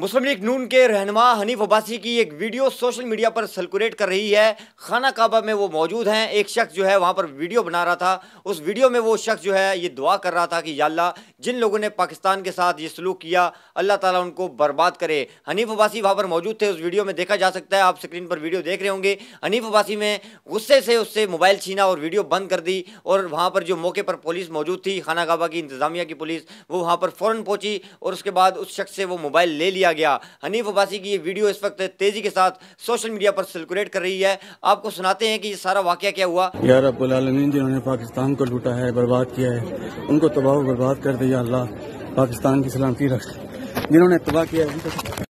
मुस्लिम league नून के रहनमा हनीफ अब्बासी की एक वीडियो सोशल मीडिया पर सर्कुलेट कर रही है खाना काबा में वो मौजूद हैं एक शख्स जो है वहाँ पर वीडियो बना रहा था उस वीडियो में वो शख्स जो है ये दुआ कर रहा था कि याल्ला जिन लोगों ने पाकिस्तान के साथ ये सलूक किया अल्लाह ताला उनको बर्बाद करे हनीफ अब्बासी वहाँ पर मौजूद थे उस वीडियो में देखा जा सकता है आप स्क्रीन पर वीडियो देख रहे होंगे हनीफ अब्बासी में गुस्से से उससे मोबाइल छीना और वीडियो बंद कर दी और वहाँ पर जो मौके पर पुलिस मौजूद थी खाना काबा की इंतज़ामिया की पुलिस वो वहाँ पर फ़ौर पहुँची और उसके बाद उस शख्स से वो मोबाइल ले लिया किया गया हनीफ अब्बासी की ये वीडियो इस वक्त तेज़ी के साथ सोशल मीडिया पर सर्कुलेट कर रही है आपको सुनाते हैं कि ये सारा वाक्य क्या हुआ यार अब्बालमीन जिन्होंने पाकिस्तान को लूटा है बर्बाद किया है उनको तबाह बर्बाद कर दिया अल्लाह पाकिस्तान की सलामती रख जिन्होंने तबाह किया है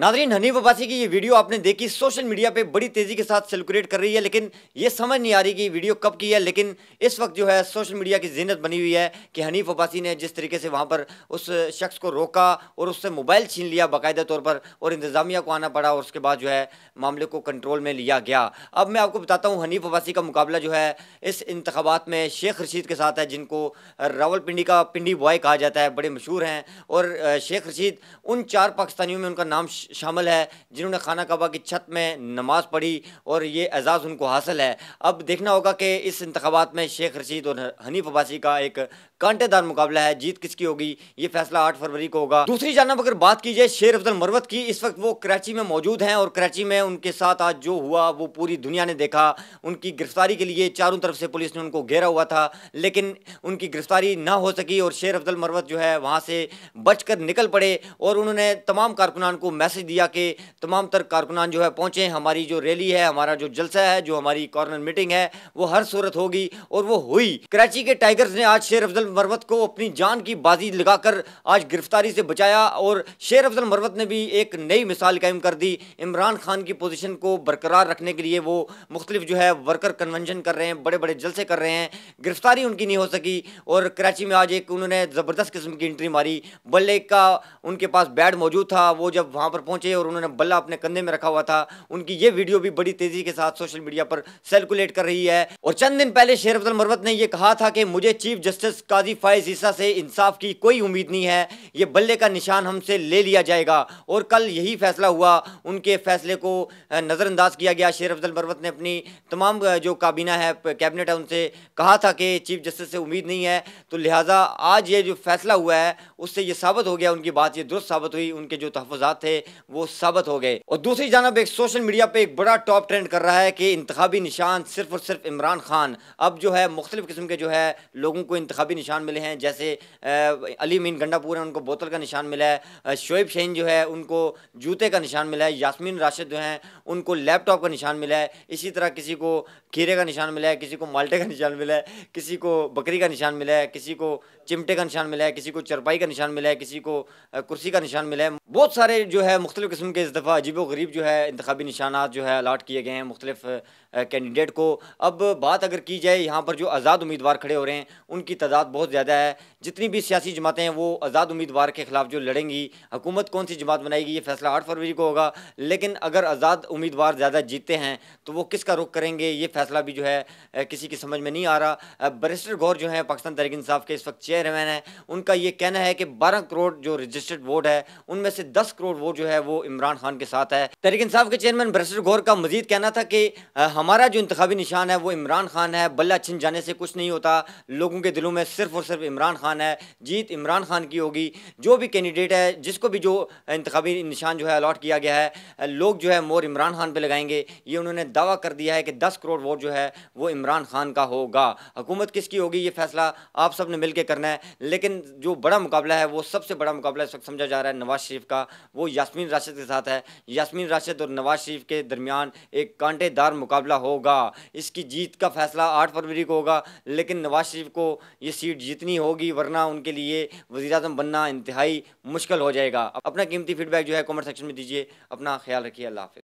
नादरीन हनी वबासी की ये वीडियो आपने देखी सोशल मीडिया पे बड़ी तेज़ी के साथ सर्कुलेट कर रही है लेकिन ये समझ नहीं आ रही कि वीडियो कब की है लेकिन इस वक्त जो है सोशल मीडिया की जीनत बनी हुई है कि हनी वबासी ने जिस तरीके से वहाँ पर उस शख्स को रोका और उससे मोबाइल छीन लिया बाकायदा तौर पर और इंतज़ामिया को आना पड़ा और उसके बाद जो है मामले को कंट्रोल में लिया गया अब मैं आपको बताता हूँ हनीफ वबासी का मुकाबला जो है इस इंतबात में शेख रशीद के साथ है जिनको रावल का पिंडी बॉय कहा जाता है बड़े मशहूर हैं और शेख रशीद उन चार पाकिस्तानियों में उनका नाम शामिल है जिन्होंने खाना कबा की छत में नमाज पढ़ी और ये एजाज़ उनको हासिल है अब देखना होगा कि इस इंतबात में शेख रशीद और हनीफ अब्बासी का एक कांटेदार मुकाबला है जीत किसकी होगी ये फैसला आठ फरवरी को होगा दूसरी जानब अगर बात की जाए शेर अफजल मरवत की इस वक्त वो कराची में मौजूद हैं और कराची में उनके साथ आज जो हुआ वो पूरी दुनिया ने देखा उनकी गिरफ्तारी के लिए चारों तरफ से पुलिस ने उनको घेरा हुआ था लेकिन उनकी गिरफ्तारी ना हो सकी और शेर अफजल मरवत जो है वहाँ से बच निकल पड़े और उन्होंने तमाम कारकुनान को मैसेज से दिया कि तमाम तर कारकुनान जो है पहुँचे हमारी जो रैली है हमारा जो जलसा है जो हमारी कॉर्नर मीटिंग है वो हर सूरत होगी और वो हुई कराची के टाइगर्स ने आज शेर अफजल मरवत को अपनी जान की बाजी लगाकर आज गिरफ्तारी से बचाया और शेर अफजल मरवत ने भी एक नई मिसाल कायम कर दी इमरान खान की पोजिशन को बरकरार रखने के लिए वो मुख्तलिफ जो है वर्कर कन्वेंशन कर रहे हैं बड़े बड़े जलसे कर रहे हैं गिरफ्तारी उनकी नहीं हो सकी और कराची में आज एक उन्होंने ज़बरदस्त किस्म की एंट्री मारी बल्ले का उनके पास बैड मौजूद था वो जब वहाँ पर पहुंचे और उन्होंने बल्ला अपने कंधे में रखा हुआ था उनकी ये वीडियो भी बड़ी तेजी के साथ सोशल मीडिया पर सर्कुलेट कर रही है और चंद दिन पहले शेर अब्दुल मरवत ने यह कहा था कि मुझे चीफ जस्टिस काजी फायज ईसा से इंसाफ की कोई उम्मीद नहीं है ये बल्ले का निशान हमसे ले लिया जाएगा और कल यही फैसला हुआ उनके फैसले को नज़रअंदाज किया गया शेर अफजल मरवत ने अपनी तमाम जो काबीना है कैबिनेट है उनसे कहा था कि चीफ जस्टिस से उम्मीद नहीं है तो लिहाजा आज ये जो फैसला हुआ है उससे ये साबित हो गया उनकी बात ये दुरुस्त साबित हुई उनके जो तहफात थे वो साबित हो गए और दूसरी जानब एक सोशल मीडिया पे एक बड़ा टॉप ट्रेंड कर रहा है कि इंतबी निशान सिर्फ और सिर्फ इमरान खान अब जो है मुख्तलिफ किस्म के जो है लोगों को इंतबी निशान मिले हैं जैसे अली मीन गंडापुर है उनको बोतल का निशान मिला है शोएब शहीन जो है उनको जूते का निशान मिला है यासमीन राशिद जो हैं उनको लैपटॉप का निशान मिला है इसी तरह किसी को खीरे का निशान मिला है किसी को माल्टे का निशान मिला है किसी को बकरी का निशान मिला है किसी को चिमटे का निशान मिला है किसी को चरपाई का निशान मिला है किसी को कुर्सी का निशान मिला है बहुत सारे जो है मुख्तु किस्म के इस दफ़ा अजीब गरीब जो है इंतबी निशाना जो है अलाट किए गए हैं मुख्तलिफ कैंडिडेट को अब बात अगर की जाए यहाँ पर जो आज़ाद उम्मीदवार खड़े हो रहे हैं उनकी तादाद बहुत ज़्यादा है जितनी भी सियासी जमातें हैं वो आज़ाद उम्मीदवार के ख़िलाफ़ जो लड़ेंगी हुकूमत कौन सी जमात बनाएगी ये फैसला आठ फरवरी को होगा लेकिन अगर आज़ाद उम्मीदवार ज़्यादा जीते हैं तो वो किसका रुख करेंगे ये फैसला भी जो है किसी की समझ में नहीं आ रहा बरिस्टर गौर जो है पाकिस्तान तहरीक इंसाफ के इस वक्त चेयरमैन हैं उनका ये कहना है कि बारह करोड़ जो रजिस्टर्ड वोट है उनमें से दस करोड़ वोट जो है है वो इमरान खान के साथ है तहरीक इंसाफ के चेयरमैन ब्रसर गौर का मजीद कहना था कि हमारा जो इंतबी निशान है वो इमरान खान है बल्ला छिन जाने से कुछ नहीं होता लोगों के दिलों में सिर्फ और सिर्फ इमरान खान है जीत इमरान खान की होगी जो भी कैंडिडेट है जिसको भी जो इंतबी निशान जो है अलॉट किया गया है लोग जो है मोर इमरान खान पर लगाएंगे ये उन्होंने दावा कर दिया है कि दस करोड़ वोट जो है वो इमरान खान का होगा हुकूमत किसकी होगी ये फैसला आप सब ने मिल करना है लेकिन जो बड़ा मुकाबला है वो सबसे बड़ा मुकाबला इस वक्त समझा जा रहा है नवाज शरीफ का वो यासमीन यासमीन राशिद के साथ है यासमीन राशिद और नवाज शरीफ के दरमियान एक कांटेदार मुकाबला होगा इसकी जीत का फैसला आठ फरवरी को होगा लेकिन नवाज शरीफ को ये सीट जीतनी होगी वरना उनके लिए वजी अजम बनना इंतहाई मुश्किल हो जाएगा अपना कीमती फीडबैक जो है कॉमेंट सेक्शन में दीजिए अपना ख्याल रखिए अल्लाह